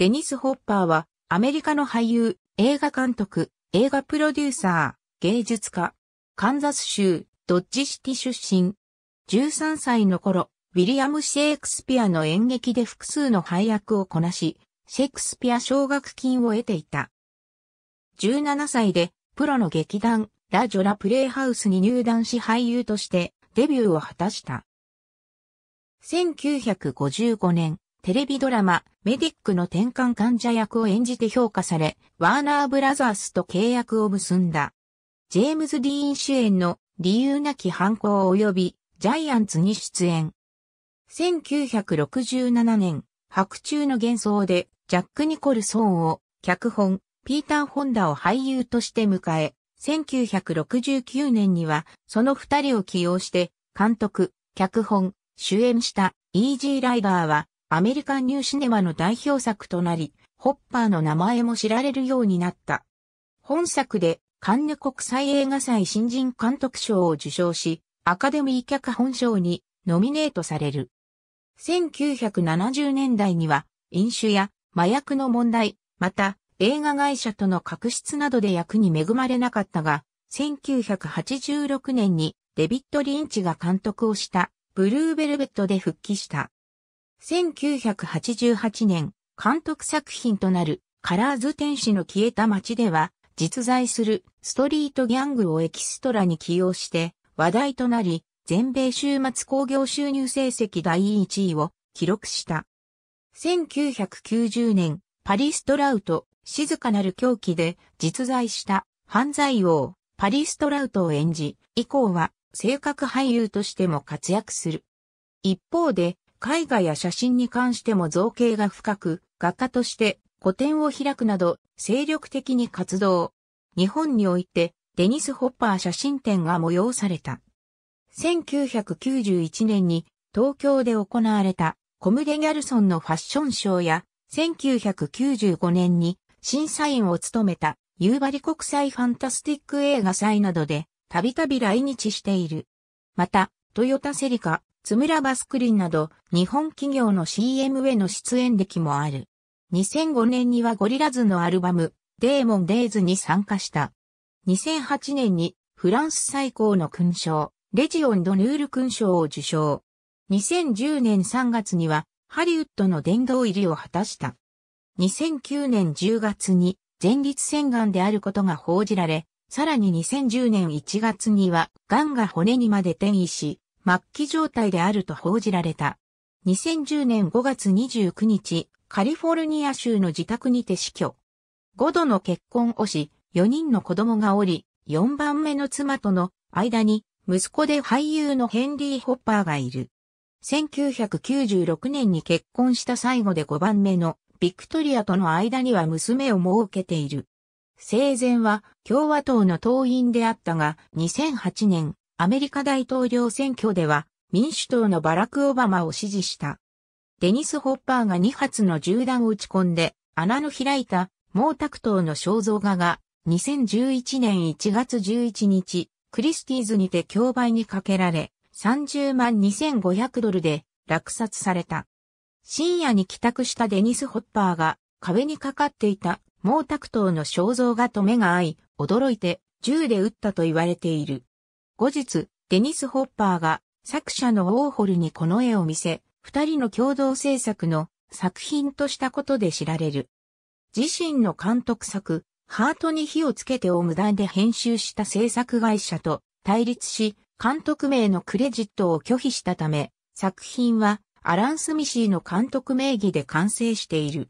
デニス・ホッパーは、アメリカの俳優、映画監督、映画プロデューサー、芸術家、カンザス州、ドッジシティ出身。13歳の頃、ウィリアム・シェイクスピアの演劇で複数の配役をこなし、シェイクスピア奨学金を得ていた。17歳で、プロの劇団、ラジョラ・プレイハウスに入団し俳優としてデビューを果たした。1955年、テレビドラマ、メディックの転換患者役を演じて評価され、ワーナーブラザースと契約を結んだ。ジェームズ・ディーン主演の理由なき犯行及びジャイアンツに出演。1967年、白昼の幻想でジャック・ニコルソンを脚本、ピーター・ホンダを俳優として迎え、1969年にはその二人を起用して監督、脚本、主演したイージー・ライバーはアメリカンニューシネマの代表作となり、ホッパーの名前も知られるようになった。本作でカンヌ国際映画祭新人監督賞を受賞し、アカデミー脚本賞にノミネートされる。1970年代には飲酒や麻薬の問題、また映画会社との確執などで役に恵まれなかったが、1986年にデビッド・リンチが監督をしたブルーベルベットで復帰した。1988年、監督作品となるカラーズ天使の消えた街では、実在するストリートギャングをエキストラに起用して話題となり、全米週末興行収入成績第1位を記録した。1990年、パリストラウト、静かなる狂気で実在した犯罪王、パリストラウトを演じ、以降は性格俳優としても活躍する。一方で、絵画や写真に関しても造形が深く、画家として個展を開くなど精力的に活動。日本においてデニス・ホッパー写真展が催された。1991年に東京で行われたコムデ・ギャルソンのファッションショーや1995年に審査員を務めた夕張国際ファンタスティック映画祭などでたびたび来日している。また、トヨタセリカ、津村バスクリンなど日本企業の CM への出演歴もある。2005年にはゴリラズのアルバム、デーモンデイズに参加した。2008年にフランス最高の勲章、レジオンドヌール勲章を受賞。2010年3月にはハリウッドの殿堂入りを果たした。2009年10月に前立腺癌であることが報じられ、さらに2010年1月には癌が骨にまで転移し、末期状態であると報じられた。2010年5月29日、カリフォルニア州の自宅にて死去。5度の結婚をし、4人の子供がおり、4番目の妻との間に息子で俳優のヘンリー・ホッパーがいる。1996年に結婚した最後で5番目のビクトリアとの間には娘を設けている。生前は共和党の党員であったが、2008年アメリカ大統領選挙では民主党のバラク・オバマを支持した。デニス・ホッパーが2発の銃弾を撃ち込んで穴の開いた毛沢東の肖像画が2011年1月11日、クリスティーズにて競売にかけられ、30万2500ドルで落札された。深夜に帰宅したデニス・ホッパーが壁にかかっていた毛沢東の肖像画と目が合い、驚いて銃で撃ったと言われている。後日、デニス・ホッパーが作者のウォーホルにこの絵を見せ、二人の共同制作の作品としたことで知られる。自身の監督作、ハートに火をつけてを無断で編集した制作会社と対立し、監督名のクレジットを拒否したため、作品はアラン・スミシーの監督名義で完成している。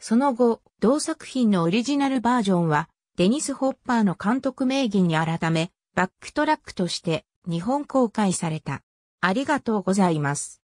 その後、同作品のオリジナルバージョンは、デニス・ホッパーの監督名義に改め、バックトラックとして日本公開された。ありがとうございます。